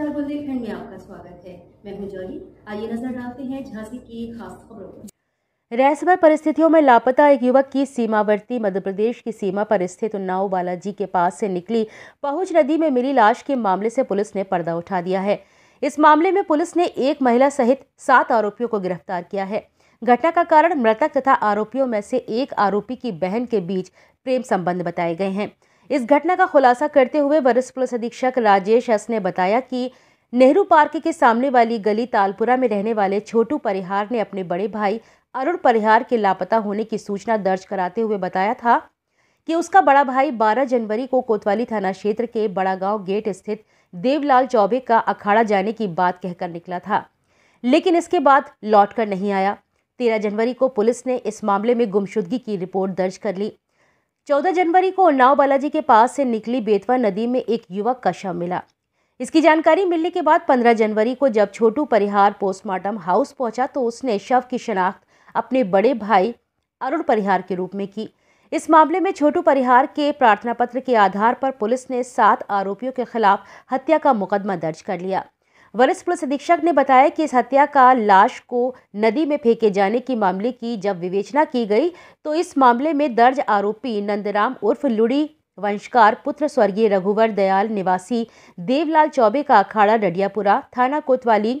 समाचार बुंदेलखंड में आपका स्वागत है मैं हूं जॉली आइए नजर डालते हैं झांसी की खास खबरों पर रहस्यमय परिस्थितियों में लापता एक युवक की सीमावर्ती मध्य प्रदेश की सीमा पर स्थित उन्नाव बालाजी के पास से निकली पहुंच नदी में मिली लाश के मामले से पुलिस ने पर्दा उठा दिया है इस मामले में पुलिस ने एक महिला सहित सात आरोपियों को गिरफ्तार किया है घटना का कारण मृतक तथा आरोपियों में से एक आरोपी की बहन के बीच प्रेम संबंध बताए गए हैं इस घटना का खुलासा करते हुए वरिष्ठ पुलिस अधीक्षक राजेश एस ने बताया कि नेहरू पार्क के सामने वाली गली तालपुरा में रहने वाले छोटू परिहार ने अपने बड़े भाई अरुण परिहार के लापता होने की सूचना दर्ज कराते हुए बताया था कि उसका बड़ा भाई 12 जनवरी को कोतवाली थाना क्षेत्र के बड़ागांव गेट स्थित देवलाल चौबे का अखाड़ा जाने की बात कहकर निकला था लेकिन इसके बाद लौट कर नहीं आया तेरह जनवरी को पुलिस ने इस मामले में गुमशुदगी की रिपोर्ट दर्ज कर ली चौदह जनवरी को उन्नाव बालाजी के पास से निकली बेतवा नदी में एक युवक का शव मिला इसकी जानकारी मिलने के बाद 15 जनवरी को जब छोटू परिहार पोस्टमार्टम हाउस पहुंचा तो उसने शव की शनाख्त अपने बड़े भाई अरुण परिहार के रूप में की इस मामले में छोटू परिहार के प्रार्थना पत्र के आधार पर पुलिस ने सात आरोपियों के खिलाफ हत्या का मुकदमा दर्ज कर लिया वरिष्ठ पुलिस अधीक्षक ने बताया कि इस हत्या का लाश को नदी में फेंके जाने की मामले की जब विवेचना की गई तो इस मामले में दर्ज आरोपी नंदराम उर्फ लुड़ी वंशकार पुत्र स्वर्गीय रघुवर दयाल निवासी देवलाल चौबे का अखाड़ा डडियापुरा थाना कोतवाली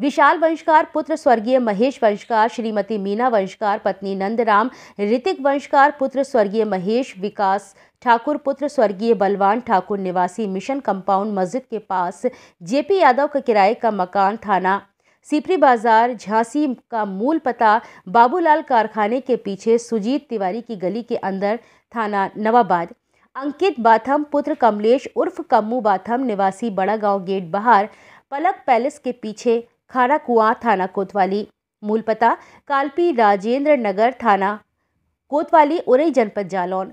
विशाल वंशकार पुत्र स्वर्गीय महेश वंशकार श्रीमती मीना वंशकार पत्नी नंदराम ऋतिक वंशकार पुत्र स्वर्गीय महेश विकास ठाकुर पुत्र स्वर्गीय बलवान ठाकुर निवासी मिशन कंपाउंड मस्जिद के पास जेपी यादव का किराए का मकान थाना सिपरी बाजार झांसी का मूल पता बाबूलाल कारखाने के पीछे सुजीत तिवारी की गली के अंदर थाना नवाबाद अंकित बाथम पुत्र कमलेश उर्फ कम्मू बाथम निवासी बड़ा गांव गेट बाहर पलक पैलेस के पीछे खारा थाना कोतवाली मूल पता कालपी राजेंद्र नगर थाना कोतवाली उरई जनपद जालौन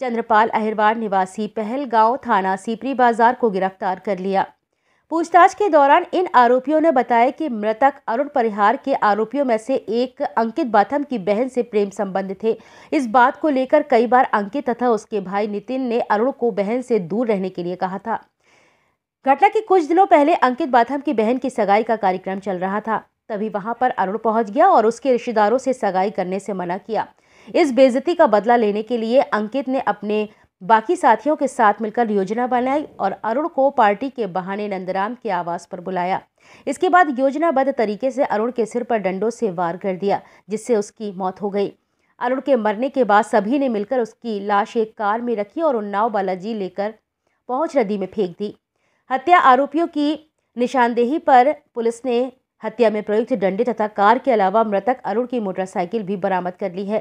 चंद्रपाल अहिरवार निवासी पहलगांव थाना सीपरी बाजार को गिरफ्तार कर लिया पूछताछ के दौरान इन आरोपियों ने बताया कि मृतक अरुण परिहार के आरोपियों में से एक अंकित बाथम की बहन से प्रेम संबंध थे इस बात को लेकर कई बार अंकित तथा उसके भाई नितिन ने अरुण को बहन से दूर रहने के लिए कहा था घटना के कुछ दिनों पहले अंकित बाथम की बहन की सगाई का कार्यक्रम चल रहा था तभी वहां पर अरुण पहुंच गया और उसके रिश्तेदारों से सगाई करने से मना किया इस बेजती का बदला लेने के लिए अंकित ने अपने बाकी साथियों के साथ मिलकर योजना बनाई और अरुण को पार्टी के बहाने नंदराम के आवास पर बुलाया इसके बाद योजनाबद्ध तरीके से अरुण के सिर पर डंडों से वार कर दिया जिससे उसकी मौत हो गई अरुण के मरने के बाद सभी ने मिलकर उसकी लाश एक कार में रखी और उन्नाव बालाजी लेकर पहुंच नदी में फेंक दी हत्या आरोपियों की निशानदेही पर पुलिस ने हत्या में प्रयुक्त डंडे तथा कार के अलावा मृतक अरुण की मोटरसाइकिल भी बरामद कर ली है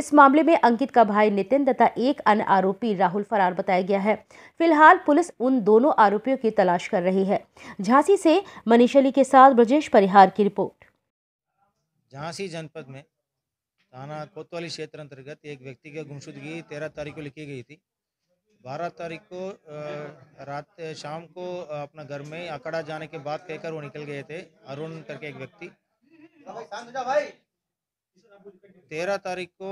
इस मामले में अंकित का भाई नितिन तथा एक अन्य आरोपी राहुल फरार बताया गया है फिलहाल पुलिस उन दोनों आरोपियों की तलाश कर रही है झांसी से मनीष अली के साथ ब्रजेश परिहार की रिपोर्ट झांसी जनपद में थाना कोतवाली क्षेत्र अंतर्गत एक व्यक्ति की गुमशुदगी तेरह तारीख को लिखी गई थी बारह तारीख को रात शाम को अपना घर में अकड़ा जाने के बाद कहकर वो निकल गए थे अरुण करके एक व्यक्ति तेरह तारीख को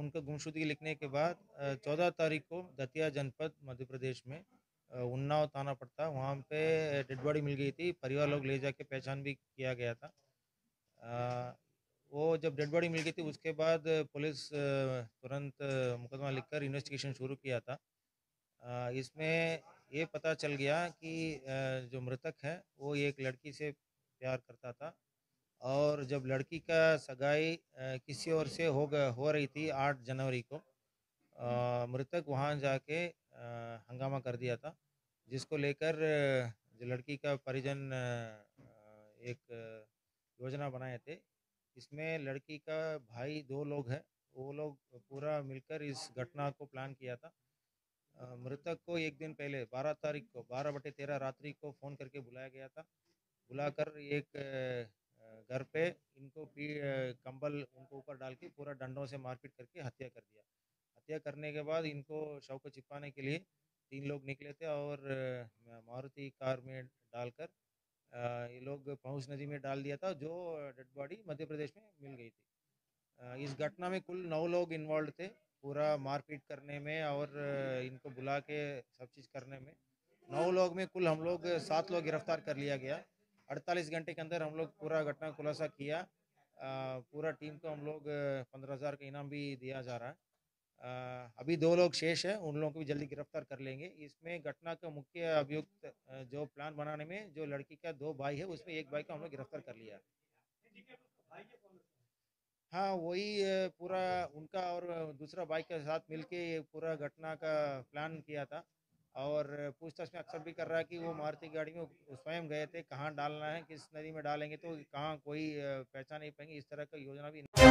उनके गुमशुदगी लिखने के बाद चौदह तारीख को दतिया जनपद मध्य प्रदेश में उन्नाव थाना पड़ता वहाँ पे डेड बॉडी मिल गई थी परिवार लोग ले जाके पहचान भी किया गया था वो जब डेड बॉडी मिल गई थी उसके बाद पुलिस तुरंत मुकदमा लिखकर इन्वेस्टिगेशन शुरू किया था इसमें ये पता चल गया कि जो मृतक है वो एक लड़की से प्यार करता था और जब लड़की का सगाई किसी और से हो गया हो रही थी आठ जनवरी को मृतक वहाँ जाके हंगामा कर दिया था जिसको लेकर जो लड़की का परिजन एक योजना बनाए थे इसमें लड़की का भाई दो लोग हैं वो लोग पूरा मिलकर इस घटना को प्लान किया था मृतक को एक दिन पहले बारह तारीख को बारह बटे तेरह रात्रि को फ़ोन करके बुलाया गया था बुलाकर एक घर पे इनको पी कंबल उनको ऊपर डाल के पूरा डंडों से मारपीट करके हत्या कर दिया हत्या करने के बाद इनको शव को छिपाने के लिए तीन लोग निकले थे और मारुति कार में डालकर ये लोग पहुँच नदी में डाल दिया था जो डेड बॉडी मध्य प्रदेश में मिल गई थी इस घटना में कुल नौ लोग इन्वॉल्व थे पूरा मारपीट करने में और इनको बुला के सब चीज़ करने में नौ लोग में कुल हम लोग सात लोग गिरफ्तार कर लिया गया अड़तालीस घंटे के अंदर हम लोग पूरा घटना खुलासा किया आ, पूरा टीम को हम लोग पंद्रह हज़ार का इनाम भी दिया जा रहा है आ, अभी दो लोग शेष है उन लोगों को भी जल्दी गिरफ्तार कर लेंगे इसमें घटना का मुख्य अभियुक्त जो प्लान बनाने में जो लड़की का दो भाई है उसमें एक भाई को हम लोग गिरफ्तार कर लिया हाँ वही पूरा हाँ, हाँ। उनका और दूसरा बाइक के साथ मिलके ये पूरा घटना का प्लान किया था और पूछताछ में अक्सर भी कर रहा है कि वो मारुति गाड़ी में स्वयं गए थे कहाँ डालना है किस नदी में डालेंगे तो कहाँ कोई पहचान नहीं पाएंगे इस तरह का योजना भी